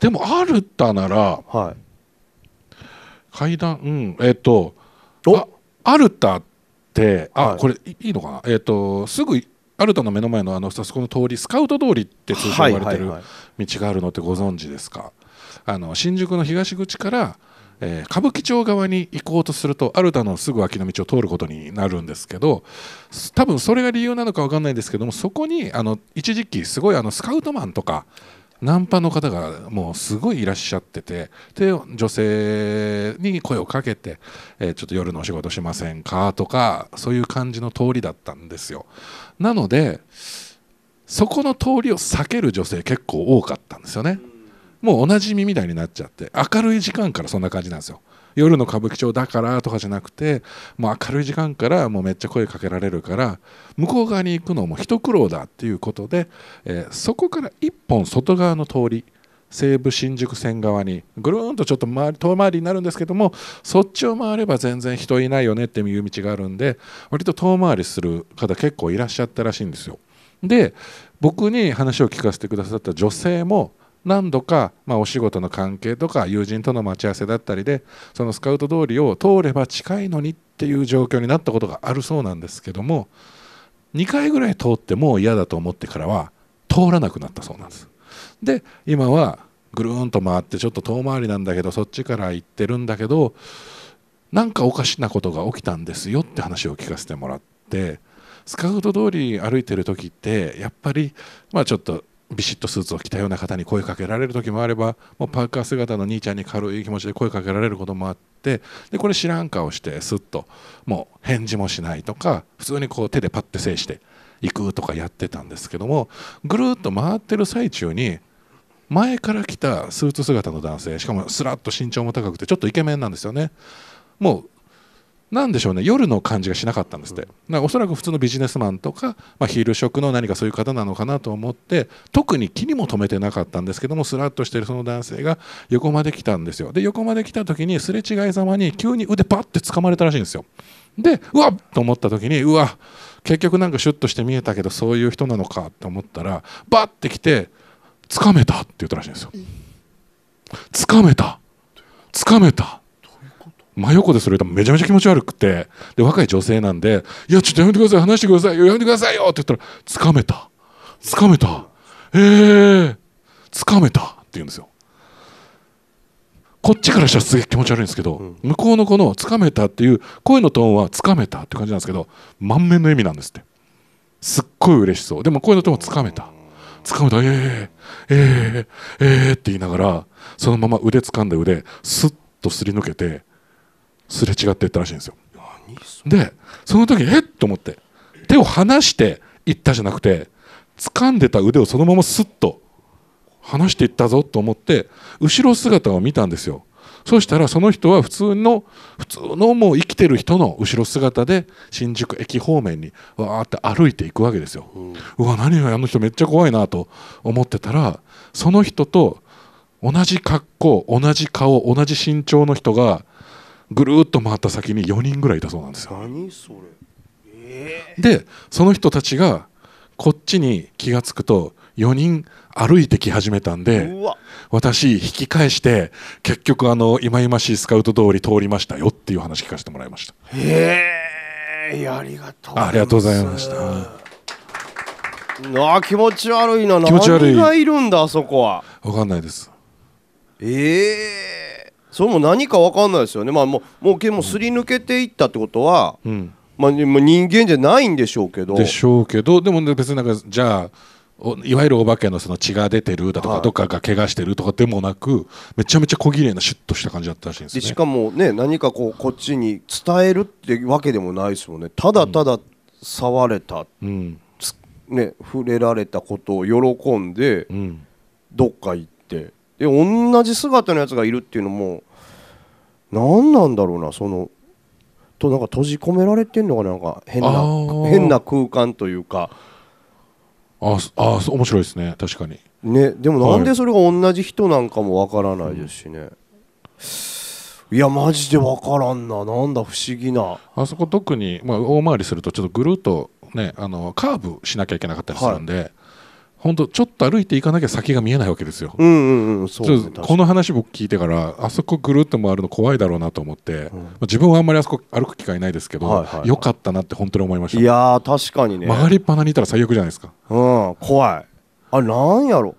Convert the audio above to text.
でもアルタなら、はい、階段うんえっ、ー、とあアルタってあ、はい、これいいのかなえっ、ー、とすぐアルタの目の前のあのあそこの通りスカウト通りって通称言われてる道があるのってご存知ですか、あの新宿の東口から、えー、歌舞伎町側に行こうとするとアルタのすぐ脇の道を通ることになるんですけど多分それが理由なのか分かんないですけどもそこにあの一時期すごいあのスカウトマンとかナンパの方がもうすごいいらっしゃっててで女性に声をかけて、えー、ちょっと夜のお仕事しませんかとかそういう感じの通りだったんですよなのでそこの通りを避ける女性結構多かったんですよねもうおなじみみたいになっちゃって明るい時間からそんな感じなんですよ夜の歌舞伎町だからとかじゃなくてもう明るい時間からもうめっちゃ声かけられるから向こう側に行くのも一苦労だっていうことで、えー、そこから一本外側の通り西武新宿線側にぐるんとちょっと回り遠回りになるんですけどもそっちを回れば全然人いないよねっていう道があるんで割と遠回りする方結構いらっしゃったらしいんですよ。で僕に話を聞かせてくださった女性も何度か、まあ、お仕事の関係とか友人との待ち合わせだったりでそのスカウト通りを通れば近いのにっていう状況になったことがあるそうなんですけども2回ぐらい通ってもう嫌だと思ってからは通らなくなったそうなんですで今はぐるんと回ってちょっと遠回りなんだけどそっちから行ってるんだけどなんかおかしなことが起きたんですよって話を聞かせてもらってスカウト通り歩いてる時ってやっぱりまあちょっとビシッとスーツを着たような方に声かけられる時もあればもうパーカー姿の兄ちゃんに軽い気持ちで声かけられることもあってでこれ知らん顔してすっともう返事もしないとか普通にこう手でパッて制していくとかやってたんですけどもぐるっと回ってる最中に前から来たスーツ姿の男性しかもすらっと身長も高くてちょっとイケメンなんですよねもうなんでしょうね夜の感じがしなかったんですって、うん、おそらく普通のビジネスマンとか、まあ、昼食の何かそういう方なのかなと思って特に気にも留めてなかったんですけどもスラッとしてるその男性が横まで来たんですよで横まで来た時にすれ違いざまに急に腕パッて掴まれたらしいんですよでうわっと思った時にうわ結局なんかシュッとして見えたけどそういう人なのかと思ったらバッて来て掴めたって言ったらしいんですよ掴めた掴めた真横でそれとめちゃめちゃ気持ち悪くてで若い女性なんで「いやちょっとやめてください話してくださいよやめてくださいよ」って言ったら「つかめたつかめたええつかめた」って言うんですよ。こっちからしたらすげえ気持ち悪いんですけど、うん、向こうのこの「つかめた」っていう声のトーンは「つかめた」って感じなんですけど満面の笑みなんですってすっごい嬉しそうでも声のトーンは「つかめた」つかめた「えー、えー、えー、えー、って言いながらそのまま腕掴んで腕スッとすり抜けてすれ違っていったらしいんですよでその時えっと思って手を離していったじゃなくて掴んでた腕をそのまますっと離していったぞと思って後ろ姿を見たんですよそしたらその人は普通の普通のもう生きてる人の後ろ姿で新宿駅方面にわーって歩いていくわけですよ、うん、うわ何があの人めっちゃ怖いなと思ってたらその人と同じ格好同じ顔同じ身長の人がぐるっと回った先に4人ぐらいいたそうなんですよ。何そえー、でその人たちがこっちに気が付くと4人歩いてき始めたんで私引き返して結局あの忌々しいスカウト通り通りましたよっていう話聞かせてもらいました。へえありがとうありがとうございました。あ気持ち悪いな気持ち悪いがいるんだあそこは分かんないですええーそれも何か分かんないですよねまあもうもうもうすり抜けていったってことは、うん、まあ、人間じゃないんでしょうけどでしょうけどでも、ね、別になんかじゃあいわゆるお化けのその血が出てるだとか、はい、どっかが怪我してるとかでもなくめちゃめちゃ小綺麗なシュッとした感じだったらしいんです、ね、しかもね何かこうこっちに伝えるってわけでもないですもんねただただ触れた、うん、ね、触れられたことを喜んで、うん、どっか行ってや同じ姿のやつがいるっていうのも何なんだろうなそのとなんか閉じ込められてんのがなんか変な変な空間というかああ面白いですね確かにねでもなんでそれが同じ人なんかもわからないですしね、いやマジで分からんななんだ不思議なあそこ特に、まあ、大回りするとちょっとぐるっとねあのカーブしなきゃいけなかったりするんで、はい、本当ちょっと歩いていかなきゃ先が見えないわけですよ。うんうんうん、そうこの話僕聞いてからあそこぐるっと回るの怖いだろうなと思って、うん、自分はあんまりあそこ歩く機会ないですけど、はいはいはい、よかったなって本当に思いました、いや確かにね回りっぱなにいたら最悪じゃないですか。うん怖いあなんやろ